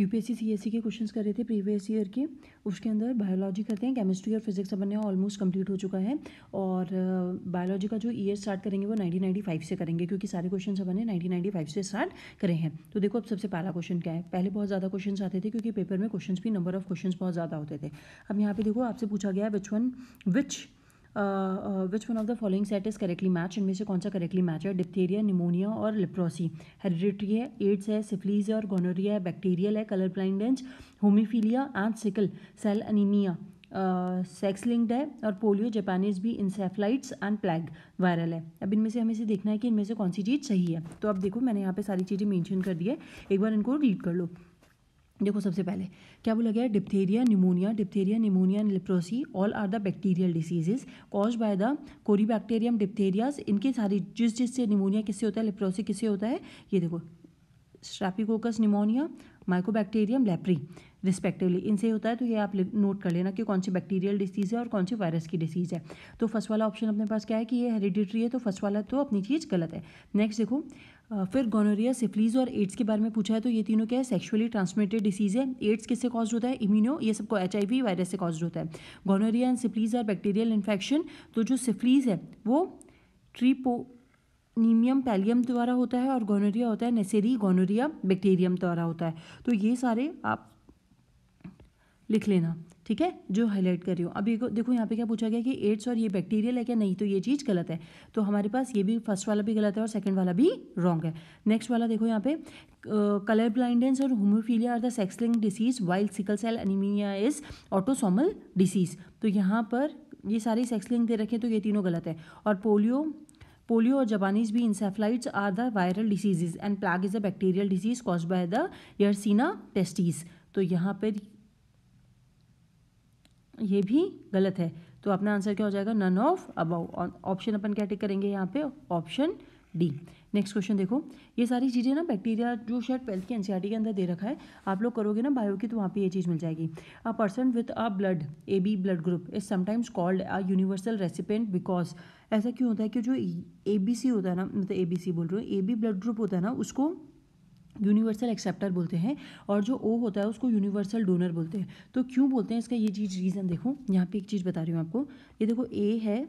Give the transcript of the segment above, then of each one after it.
U P C के question कर रहे थे प्रीवियस ईयर के उसके अंदर बायोलॉजी करते हैं केमिस्ट्री और फिजिक्स अपने ऑलमोस्ट कंप्लीट हो चुका है और बायोलॉजी का जो ईयर स्टार्ट करेंगे वो नाइनटीन फाइव से करेंगे क्योंकि सारे क्वेश्चन अपने नाइनटीन फाइव से स्टार्ट करें हैं तो देखो अब सबसे पहला क्वेश्चन क्या है पहले बहुत ज़्यादा क्वेश्चन आते थे क्योंकि पेपर में क्वेश्चन भी नंबर ऑफ क्वेश्चन बहुत ज़्यादा होते थे अब यहाँ पे देखो आपसे पूछा गया है which one which which one of the following set is correctly match इनमें से कौन सा करेक्टली मैच है डिप्थेरिया निमोनिया और लिप्रोसी हेरिडिटी है एड्स है सिफ्लीज है और गोनोरिया है बैक्टीरियल है colour blindness haemophilia and sickle cell anaemia sex linked है और पोलियो जापानीज भी इंसेफ्लाइट्स एंड प्लैग वायरल है अब इनमें से हमें इसे देखना है कि इनमें से कौन सी चीज़ सही है तो अब देखो मैंने यहाँ पे सारी चीज़ें मेंशन कर दी है एक बार इनको रीड कर लो देखो सबसे पहले क्या बोला गया diphtheria pneumonia diphtheria pneumonia and all are the bacterial diseases caused by the bacterium diphtheriae इनके सारी जिस जिससे निमोनिया किससे होता है लिप्रोसी किससे होता है ये देखो streptococcus pneumonia mycobacterium leprae respectively इनसे होता है तो ये आप नोट कर लेना कि कौन सी बैक्टीरियल डिसीज़ है और कौन सी वायरस की डिसीज़ है तो फर्स्ट वाला ऑप्शन अपने पास क्या है कि ये हेरिडिटरी है तो फर्स्ट वाला तो अपनी चीज़ गलत है नेक्स्ट देखो फिर गोनोरिया सिफिलीज और एड्स के बारे में पूछा है तो ये तीनों क्या है सेक्सुअली ट्रांसमिटेड डिसीज़ है एड्स किससे कॉज होता है इम्यूनो ये सबको एच वायरस से कॉज होता है gonorrhoea and syphilis are bacterial infection तो जो सिफिलीज है वो ट्रीपो नीमियम पैलियम द्वारा होता है और गोनोरिया होता है नेसेरी गोनोरिया बैक्टीरियम द्वारा होता है तो ये सारे आप लिख लेना ठीक है जो हाईलाइट कर रही हूँ अभी देखो यहाँ पे क्या पूछा गया कि एड्स और ये बैक्टीरियल है क्या नहीं तो ये चीज़ गलत है तो हमारे पास ये भी फर्स्ट वाला भी गलत है और सेकंड वाला भी रॉन्ग है नेक्स्ट वाला देखो यहाँ पे कलर ब्लाइंडेंस और haemophilia are the sex linked disease while sickle cell anaemia is autosomal disease तो यहाँ पर ये सारी सेक्सलिंग दे रखे तो ये तीनों गलत है और पोलियो पोलियो और जापानीज भी encephalitis are the viral diseases and plague is a bacterial disease cause by the Yersinia pestis तो यहाँ पर ये भी गलत है तो अपना आंसर क्या हो जाएगा नन ऑफ अबाउ ऑप्शन अपन क्या टिक करेंगे यहाँ पे ऑप्शन डी नेक्स्ट क्वेश्चन देखो ये सारी चीज़ें ना बैक्टीरिया जो शायद ट्वेल्थ की एनसीआर के अंदर दे रखा है आप लोग करोगे ना बायो की तो वहाँ पर ये चीज़ मिल जाएगी a person with a blood A B blood group is sometimes called a universal recipient because ऐसा क्यों होता है कि जो ए बी सी होता है ना मतलब ए बी सी बोल रहे हो ए बी ब्लड ग्रुप होता है ना उसको यूनिवर्सल एक्सेप्टर बोलते हैं और जो ओ होता है उसको यूनिवर्सल डोनर बोलते हैं तो क्यों बोलते हैं इसका ये चीज़ रीज़न देखो यहाँ पे एक चीज़ बता रही हूँ आपको ये देखो ए है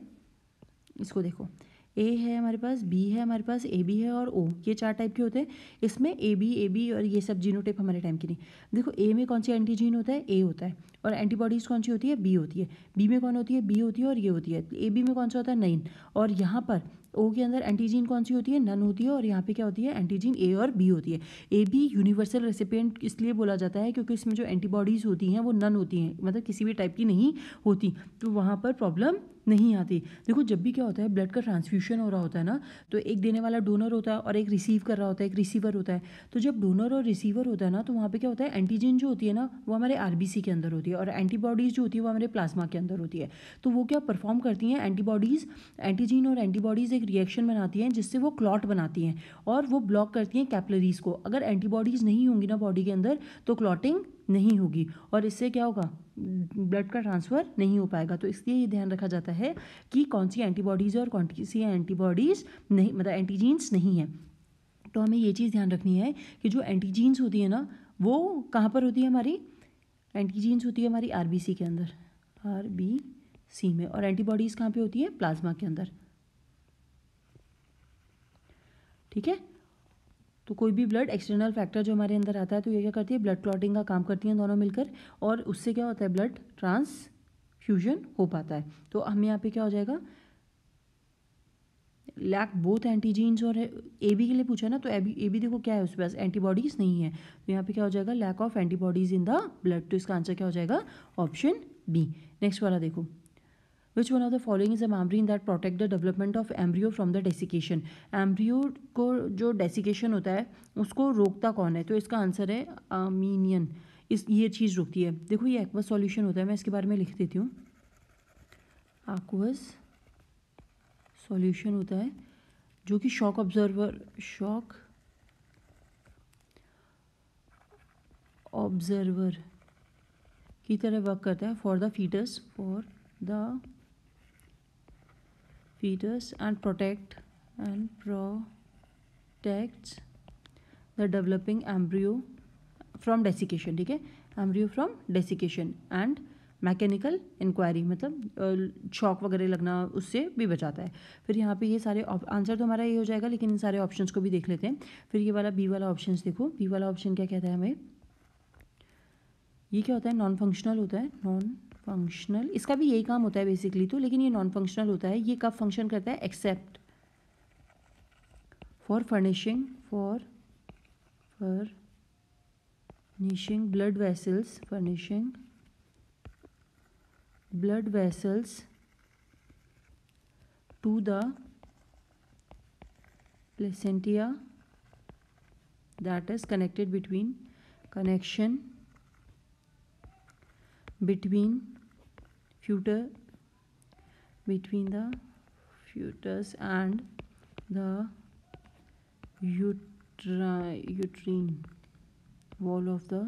इसको देखो ए है हमारे पास बी है हमारे पास ए बी है और ओ ये चार टाइप के होते हैं इसमें ए बी ए बी और ये सब जीनोटाइप हमारे टाइम के नहीं देखो ए में कौन सी एंटीजीन होता है ए होता है और एंटीबॉडीज़ कौन सी होती है बी होती है बी में कौन होती है बी होती है और ये होती है ए बी में कौन सा होता है नाइन और यहाँ पर ओ के अंदर एंटीजीन कौन सी होती है नन होती है और यहाँ पे क्या होती है एंटीजीन ए और बी होती है ए बी यूनिवर्सल रेसिपिएंट इसलिए बोला जाता है क्योंकि इसमें जो एंटीबॉडीज़ होती हैं वो नन होती हैं मतलब किसी भी टाइप की नहीं होती तो वहाँ पर प्रॉब्लम नहीं आती देखो जब भी क्या होता है ब्लड का ट्रांसफ्यूशन हो रहा होता है ना तो एक देने वाला डोनर होता है और एक रिसीव कर रहा होता है एक रिसीवर होता है तो जब डोनर और रिसीवर होता है ना तो वहाँ पे क्या होता है एंटीजन जो होती है ना वो हमारे आर के अंदर होती है और एंटीबॉडीज़ जो होती है वो हमारे प्लाज्मा के अंदर होती है तो वो क्या परफॉर्म करती हैं एंटीबॉडीज़ एंटीजिन और एंटीबॉडीज़ एक रिएक्शन बनाती हैं जिससे वो क्लॉट बनाती हैं और वो ब्लॉक करती हैं कैपलरीज़ को अगर एंटीबॉडीज़ नहीं होंगी ना बॉडी के अंदर तो क्लॉटिंग नहीं होगी और इससे क्या होगा ब्लड का ट्रांसफ़र नहीं हो पाएगा तो इसलिए ये ध्यान रखा जाता है कि कौन सी एंटीबॉडीज़ और कौन सी एंटीबॉडीज़ नहीं मतलब एंटीजीन्स नहीं है तो हमें ये चीज़ ध्यान रखनी है कि जो एंटीजीन्स होती है ना वो कहाँ पर होती है हमारी एंटीजीन्स होती है हमारी आर के अंदर आर सी में और एंटीबॉडीज़ कहाँ पर होती है प्लाज्मा के अंदर ठीक है तो कोई भी ब्लड एक्सटर्नल फैक्टर जो हमारे अंदर आता है तो ये क्या करती है ब्लड क्लॉटिंग का काम करती हैं दोनों मिलकर और उससे क्या होता है ब्लड ट्रांसफ्यूजन हो पाता है तो हम यहाँ पे क्या हो जाएगा लैक बोथ एंटीजीन्स और ए बी के लिए पूछा ना तो ए बी ए बी देखो क्या है उसके पास एंटीबॉडीज़ नहीं है तो यहाँ पे क्या हो जाएगा lack of antibodies in the blood तो इसका आंसर क्या हो जाएगा ऑप्शन बी नेक्स्ट वाला देखो which one of the following is a in that protect the development of embryo from the desiccation embryo को जो डेसिकेशन होता है उसको रोकता कौन है तो इसका आंसर है अमीनियन इस ये चीज़ रोकती है देखो ये एक्वस सॉल्यूशन होता है मैं इसके बारे में लिख देती हूँ एक्वस सॉल्यूशन होता है जो कि शॉक ऑब्जर्वर शॉक ऑब्जर्वर की तरह वर्क करता है for the fetus for the fetuses and protect and protects the developing embryo from desiccation ठीक है embryo from desiccation and mechanical injury मतलब शॉक वगैरह लगना उससे भी बचाता है फिर यहाँ पे ये सारे आंसर तो हमारा ये हो जाएगा लेकिन इन सारे ऑप्शंस को भी देख लेते हैं फिर ये वाला बी वाला ऑप्शंस देखो बी वाला ऑप्शन क्या कहता है हमें ये क्या होता है नॉन फंक्शनल होता है नॉन फंक्शनल इसका भी यही काम होता है बेसिकली तो लेकिन ये नॉन फंक्शनल होता है ये कब फंक्शन करता है except for furnishing for furnishing blood vessels furnishing blood vessels to the placenta that is connected between connection between future between the fetus and the uterine, uterine wall of the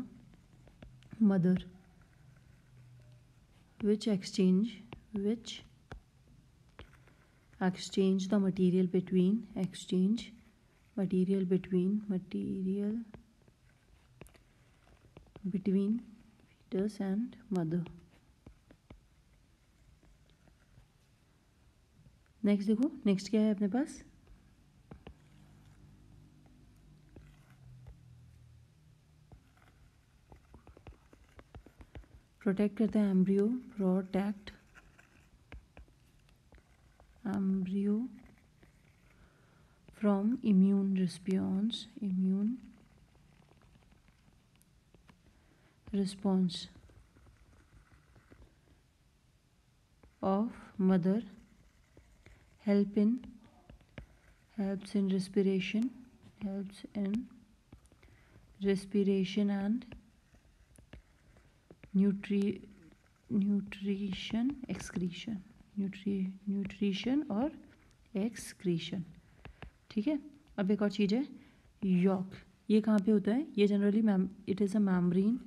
mother which exchange which exchange the material between exchange material between material between Tirs and Madhu next देखो next क्या है अपने पास protect करता है embryo protect embryo from immune response immune response of mother help in helps in respiration helps in respiration and nutri nutrition excretion nutri nutrition और excretion ठीक है अब एक और चीज़ है यॉक ये कहाँ पे होता है ये जनरली मैम it is a mammalian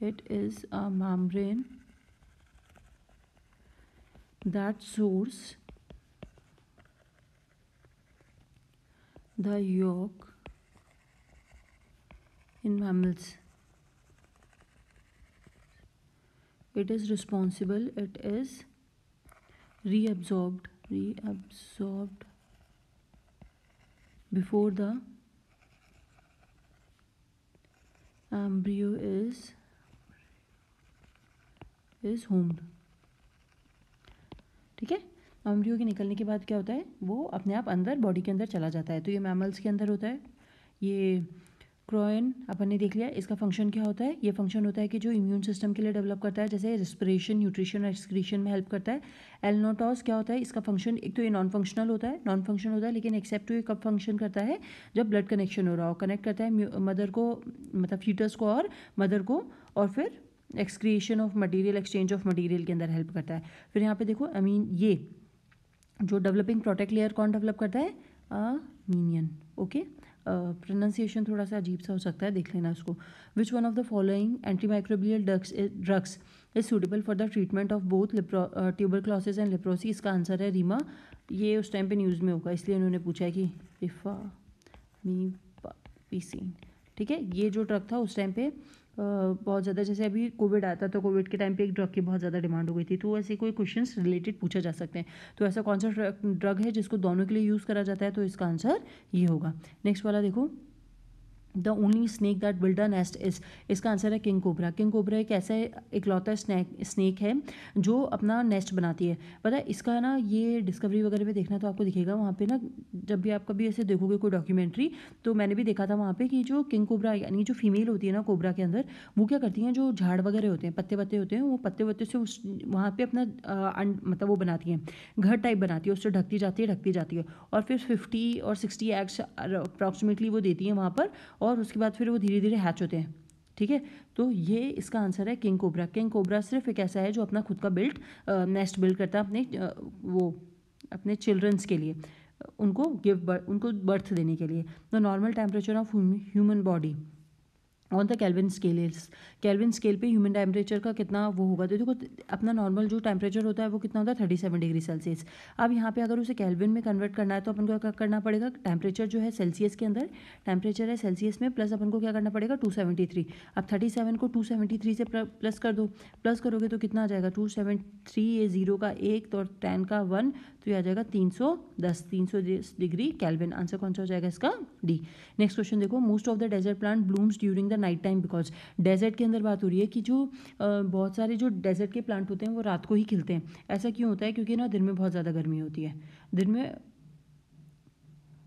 It is a membrane that source the yolk in mammals. It is responsible, it is reabsorbed, reabsorbed before the embryo is is formed ठीक है अम्ब्रियो के निकलने के बाद क्या होता है वो अपने आप अंदर बॉडी के अंदर चला जाता है तो ये मैमल्स के अंदर होता है ये क्रोइन अपन ने देख लिया इसका फंक्शन क्या होता है ये फंक्शन होता है कि जो इम्यून सिस्टम के लिए डेवलप करता है जैसे रेस्पिरेशन न्यूट्रिशन और एक्सक्रीशन में हेल्प करता है एलनोटॉस क्या होता है इसका फंक्शन एक तो ये नॉन फंक्शनल होता है नॉन फंक्शन होता है लेकिन एक्सेप्ट ये कब फंक्शन करता है जब ब्लड कनेक्शन हो रहा हो कनेक्ट करता है मदर को मतलब फीटर्स को और मदर को और फिर excretion of material exchange of material के अंदर हेल्प करता है फिर यहाँ पे देखो अमीन ये जो डेवलपिंग प्रोटेक्ट लेयर कौन डेवलप करता है मीनियन ओके प्रोनाउंसिएशन थोड़ा सा अजीब सा हो सकता है देख लेना उसको which one of the following anti microbial drugs drugs is suitable for the treatment of both tuberculosis and leprosy इसका आंसर है रीमा ये उस टाइम पे न्यूज़ में होगा इसलिए उन्होंने पूछा है कि रिफा मी पीसी ठीक है ये जो ड्रग था उस टाइम पे बहुत ज़्यादा जैसे अभी कोविड आता तो कोविड के टाइम पे एक ड्रग की बहुत ज़्यादा डिमांड हो गई थी तो ऐसे कोई क्वेश्चंस रिलेटेड पूछा जा सकते हैं तो ऐसा कौन सा ड्रग है जिसको दोनों के लिए यूज़ करा जाता है तो इसका आंसर ये होगा नेक्स्ट वाला देखो the only snake that build a nest is इसका आंसर है किंग कोबरा किंग कोबरा एक ऐसा इकलौता स्नैक स्नैक है जो अपना नेस्ट बनाती है पता है इसका ना ये डिस्कवरी वगैरह में देखना तो आपको दिखेगा वहाँ पे ना जब भी आप कभी ऐसे देखोगे कोई डॉक्यूमेंट्री तो मैंने भी देखा था वहाँ पे कि जो किंग कोबरा यानी जो फीमेल होती है ना कोबरा के अंदर वो क्या करती हैं जो झाड़ वगैरह होते हैं पत्ते पत्ते होते हैं वो पत्ते पत्ते से उस वहाँ पर अपना अंड मतलब वो बनाती हैं घर टाइप बनाती है उससे ढकती जाती है ढकती जाती है और फिर फिफ्टी और सिक्सटी एग्स अप्रॉक्सीमेटली वो देती हैं वहाँ पर और उसके बाद फिर वो धीरे धीरे हैच होते हैं ठीक है तो ये इसका आंसर है किंग कोबरा किंग कोबरा सिर्फ एक ऐसा है जो अपना खुद का बिल्ट नेस्ट बिल्ड करता है अपने वो अपने चिल्ड्रंस के लिए उनको गिव बर्थ उनको बर्थ देने के लिए the normal temperature of human body on the Kelvin scales Kelvin scale पे ह्यूमन टेम्परेचर का कितना वो होगा तो देखो अपना नॉर्मल जो टेम्परेचर होता है वो कितना होता है थर्टी सेवन डिग्री सेल्सियस अब यहाँ पे अगर उसे कैलविन में कन्वर्ट करना है तो अपन को क्या करना पड़ेगा टेम्परेचर जो है सेल्सियस के अंदर टेम्परेचर है सेल्सियस में प्लस अपन को क्या करना पड़ेगा टू सेवेंटी थ्री अब थर्टी सेवन को टू सेवेंटी थ्री से प्लस कर दो प्लस करोगे तो कितना आ जाएगा टू सेवन थ्री ए जीरो का एक और टेन का वन तो ये आ जाएगा 310 सौ डिग्री कैलविन आंसर कौन सा हो जाएगा इसका डी नेक्स्ट क्वेश्चन देखो most of the desert plant blooms during the night time because desert के अंदर बात हो रही है कि जो बहुत सारे जो डेजर्ट के प्लांट होते हैं वो रात को ही खिलते हैं ऐसा क्यों होता है क्योंकि ना दिन में बहुत ज़्यादा गर्मी होती है दिन में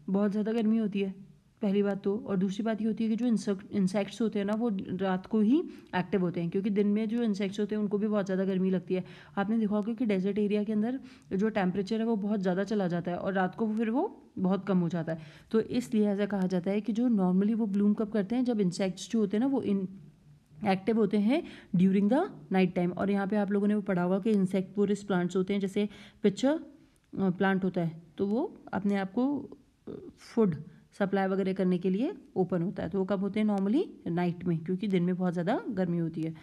बहुत ज़्यादा गर्मी होती है पहली बात तो और दूसरी बात ये होती है कि जो इंसेक्ट्स होते हैं ना वो रात को ही एक्टिव होते हैं क्योंकि दिन में जो इंसेक्ट्स होते हैं उनको भी बहुत ज़्यादा गर्मी लगती है आपने देखा होगा कि डेजर्ट एरिया के अंदर जो टेम्परेचर है वो बहुत ज़्यादा चला जाता है और रात को फिर वो बहुत कम हो जाता है तो इसलिए ऐसा कहा जाता है कि जो नॉर्मली वो ब्लूम कब करते हैं जब इंसेक्ट्स जो होते हैं ना वो इन एक्टिव होते हैं ड्यूरिंग द नाइट टाइम और यहाँ पे आप लोगों ने वो पढ़ा होगा कि इंसेक्ट पोरिस प्लांट्स होते हैं जैसे पिक्चर प्लांट होता है तो वो अपने आप को फूड सप्लाई वगैरह करने के लिए ओपन होता है तो वो कब होते हैं नॉर्मली नाइट में क्योंकि दिन में बहुत ज़्यादा गर्मी होती है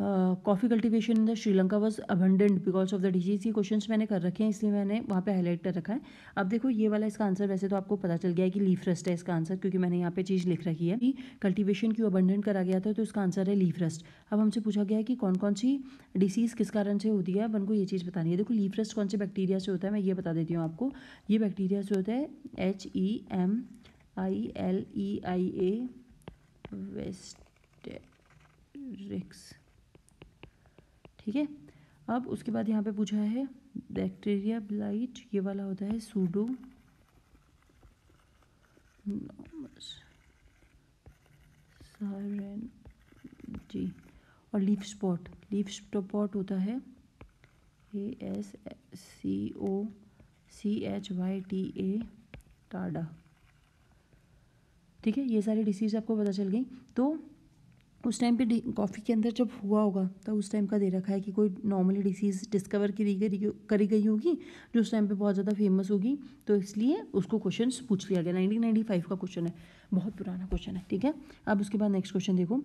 coffee cultivation in the Sri Lanka was abundant because of the disease ये क्वेश्चन मैंने कर रखे हैं इसलिए मैंने वहाँ पे हाईलाइट कर रखा है अब देखो ये वाला इसका आंसर वैसे तो आपको पता चल गया है कि लीफ रस्ट है इसका आंसर क्योंकि मैंने यहाँ पे चीज़ लिख रखी है कि कल्टीवेशन क्यों अबंडेंट करा गया था तो इसका आंसर है लीफ रस्ट अब हमसे पूछा गया है कि कौन कौन सी डिसीज़ किस कारण से होती है अब उनको ये चीज़ बतानी है देखो लीफ रस्ट कौन से बैक्टीरिया से होता है मैं ये बता देती हूँ आपको ये बैक्टीरिया से होता है H E M I L E I A vastatrix ठीक है अब उसके बाद यहाँ पे पूछा है बैक्टीरिया ब्लाइट ये वाला होता है सूडो जी और लीफ स्पॉट लीफ स्पॉट होता है A S C O C H Y T A टाडा ठीक है ये सारी डिसीज आपको पता चल गई तो उस टाइम पे कॉफ़ी के अंदर जब हुआ होगा तो उस टाइम का दे रखा है कि कोई नॉर्मली डिसीज़ डिस्कवर करी गई करी गई होगी जो उस टाइम पे बहुत ज़्यादा फेमस होगी तो इसलिए उसको क्वेश्चन पूछ लिया गया नाइनटीन फाइव का क्वेश्चन है बहुत पुराना क्वेश्चन है ठीक है अब उसके बाद नेक्स्ट क्वेश्चन देखो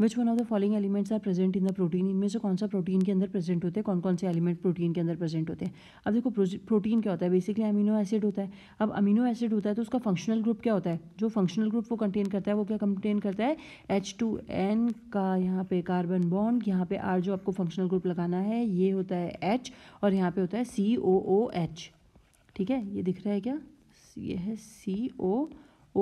which one of the following elements are present in the protein इनमें से कौन सा प्रोटीन के अंदर प्रेजेंट होते हैं कौन कौन से एलिमेंट प्रोटीन के अंदर प्रेजेंट होते हैं अब देखो प्रोटीन क्या होता है बेसिकली अमीनो एसिड होता है अब अमीनो एसिड होता है तो उसका फंक्शनल ग्रुप क्या होता है जो फंक्शनल ग्रुप वो कंटेन करता है वो क्या कंटेन करता है एच टू एन कार्बन का यहाँ पे कार्बन बॉन्ड यहाँ पे आर जो आपको फंक्शनल ग्रुप लगाना है ये होता है एच और यहाँ पे होता है सी ओ ओ एच ठीक है ये दिख रहा है क्या ये है सी ओ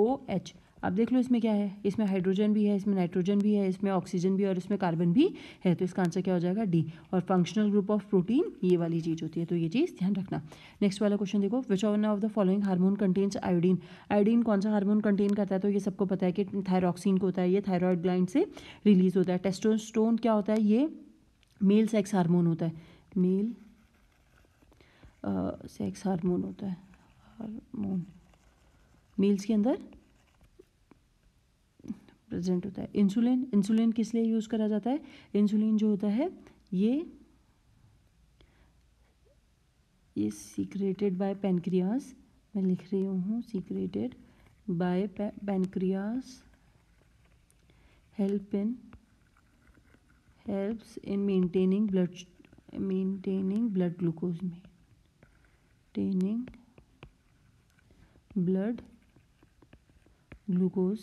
ओ एच अब देख लो इसमें क्या है इसमें हाइड्रोजन भी है इसमें नाइट्रोजन भी है इसमें ऑक्सीजन भी और इसमें कार्बन भी है तो इसका आंसर क्या हो जाएगा डी और फंक्शनल ग्रुप ऑफ प्रोटीन ये वाली चीज़ होती है तो ये चीज़ ध्यान रखना नेक्स्ट वाला क्वेश्चन देखो which one of the following hormone contains iodine iodine कौन सा हार्मोन कंटेन करता है तो ये सबको पता है कि थायरॉक्सिन को होता है ये थायरॉयड ग्लाइंड से रिलीज होता है टेस्टोस्टोन क्या होता है ये मेल सेक्स हार्मोन होता है मेल सेक्स हार्मोन होता है हारमोन मेल्स के अंदर प्रेजेंट होता है इंसुलिन इंसुलिन किस लिए यूज़ करा जाता है इंसुलिन जो होता है ये ये सीक्रेटेड बाय पेनक्रियास मैं लिख रही हूँ secreted by pancreas help in helps in maintaining blood maintaining blood glucose maintaining blood glucose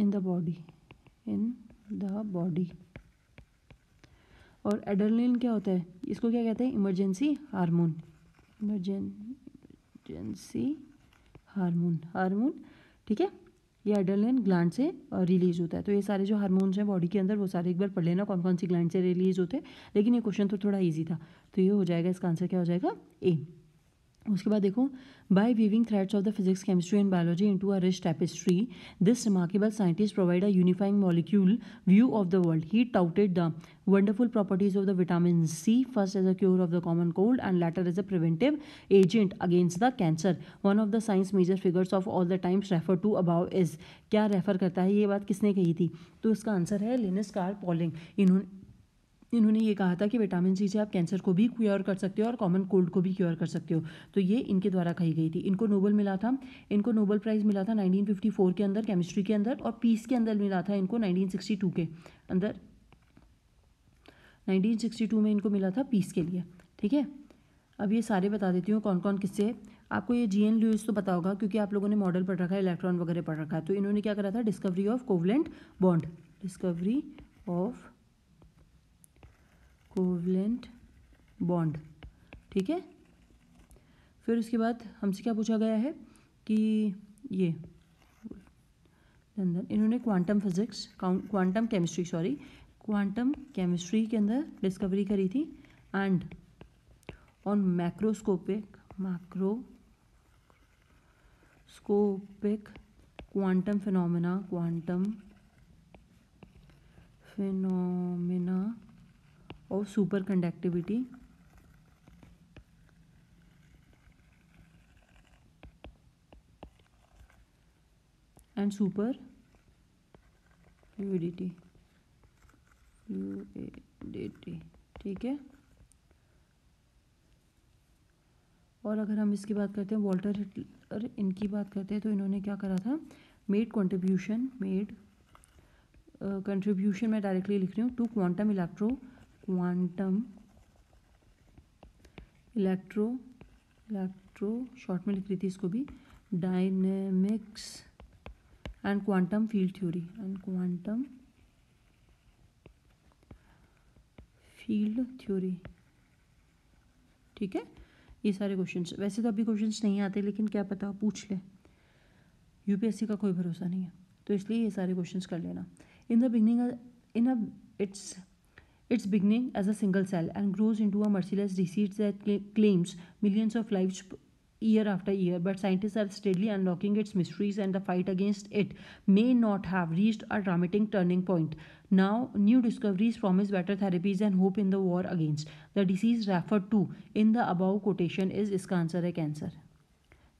in the body in the body और एडरलिन क्या होता है इसको क्या कहते हैं emergency hormone emergency hormone hormone ठीक है ये एडरलिन ग्लैंड से रिलीज uh, होता है तो ये सारे जो हार्मोन्स हैं बॉडी के अंदर वो सारे एक बार पढ़ लेना कौन कौन सी ग्लैंड से रिलीज होते हैं लेकिन ये क्वेश्चन तो थोड़ा ईजी था तो ये हो जाएगा इसका आंसर क्या हो जाएगा ए उसके बाद देखो by viewing threads of the physics chemistry and biology into a rich tapestry this remarkable scientist provide a unifying molecule view of the world he touted the wonderful properties of the vitamin C first as a cure of the common cold and later as a preventive agent against the cancer one of the science major figures of all the times refer to above is क्या refer करता है ये बात किसने कही थी तो इसका आंसर है लिनिस कार पॉलिंग इन्होंने इन्होंने ये कहा था कि विटामिन सी से आप कैंसर को भी क्योर कर सकते हो और कॉमन कोल्ड को भी क्योर कर सकते हो तो ये इनके द्वारा कही गई थी इनको नोबल मिला था इनको नोबल प्राइज़ मिला था नाइनटीन के अंदर केमिस्ट्री के अंदर और पीस के अंदर मिला था इनको नाइनटीन के अंदर 1962 में इनको मिला था पीस के लिए ठीक है अब ये सारे बता देती हूँ कौन कौन किससे आपको ये जी एन ल्यूज तो पता होगा क्योंकि आप लोगों ने मॉडल पढ़ रखा है इलेक्ट्रॉन वगैरह पढ़ रखा है तो इन्होंने क्या करा था discovery of covalent bond discovery of covalent bond ठीक है फिर उसके बाद हमसे क्या पूछा गया है कि ये अंदर इन्होंने quantum physics quantum chemistry sorry quantum chemistry के अंदर डिस्कवरी करी थी and on macroscopic macroscopic quantum phenomena quantum phenomena of superconductivity and superfluidity fluidity ठीक है और अगर हम इसकी बात करते हैं वॉल्टर हिटलर इनकी बात करते हैं तो इन्होंने क्या करा था मेड कंट्रीब्यूशन मेड कंट्रीब्यूशन मैं डायरेक्टली लिख रही हूँ to quantum electro quantum electro electro short में लिख रही थी इसको भी dynamics and quantum field theory and quantum field theory ठीक है ये सारे क्वेश्चंस वैसे तो अभी क्वेश्चंस नहीं आते लेकिन क्या पता पूछ ले यूपीएससी का कोई भरोसा नहीं है तो इसलिए ये सारे क्वेश्चंस कर लेना in the beginning in a it's Its beginning as a single cell and grows into a merciless disease that claims millions of lives year after year, but scientists are steadily unlocking its mysteries and the fight against it may not have reached a dramatic turning point. Now, new discoveries promise better therapies and hope in the war against the disease referred to in the above quotation is a cancer.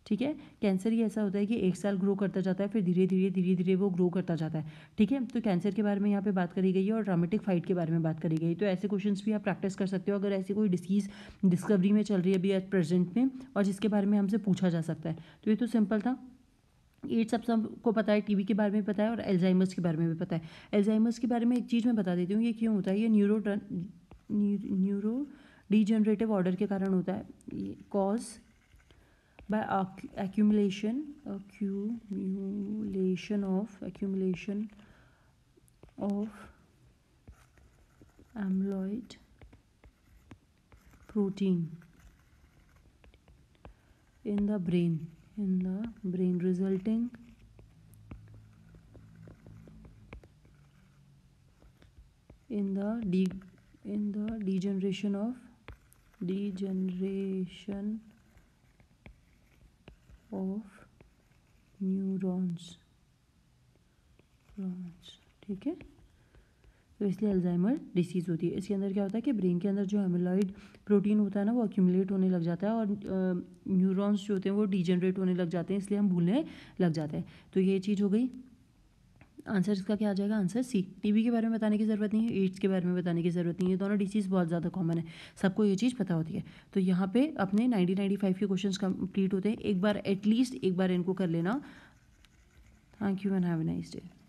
ठीक है cancer ये ऐसा होता है कि एक साल grow करता जाता है फिर धीरे धीरे धीरे धीरे वो ग्रो करता जाता है ठीक है तो कैंसर के बारे में यहाँ पे बात करी गई है और ड्रामेटिक फाइट के बारे में बात करी गई तो ऐसे क्वेश्चन भी आप प्रैक्टिस कर सकते हो अगर ऐसी कोई डिसीज़ डिस्कवरी में चल रही है अभी एट प्रेजेंट में और जिसके बारे में हमसे पूछा जा सकता है तो ये तो सिंपल था एड्स सब सबको पता है टीबी के बारे में पता है और एल्जाइमस के बारे में भी पता है एल्जाइमस के बारे में एक चीज़ मैं बता देती हूँ ये क्यों होता है ये न्यूरो न्यूरो डिजनरेटिव ऑर्डर के कारण होता है cause by accumulation accumulation of accumulation of amyloid protein in the brain in the brain resulting in the de in the degeneration of degeneration of neurons ठीक है तो इसलिए अल्जाइमर डिसीज़ होती है इसके अंदर क्या होता है कि ब्रेन के अंदर जो हेमोलॉइड प्रोटीन होता है ना वो अक्यूमुलेट होने लग जाता है और न्यूरॉन्स जो होते हैं वो डिजेनरेट होने लग जाते हैं इसलिए हम भूलने लग जाते हैं तो ये चीज़ हो गई आंसर इसका क्या आ जाएगा आंसर सी टीबी के बारे में बताने की ज़रूरत नहीं है एड्स के बारे में बताने की ज़रूरत नहीं है दोनों डिजीज़ बहुत ज़्यादा कॉमन है सबको ये चीज़ पता होती है तो यहाँ पे अपने 90 95 के क्वेश्चंस कंप्लीट होते हैं एक बार एटलीस्ट एक बार इनको कर लेना thank you and have a nice day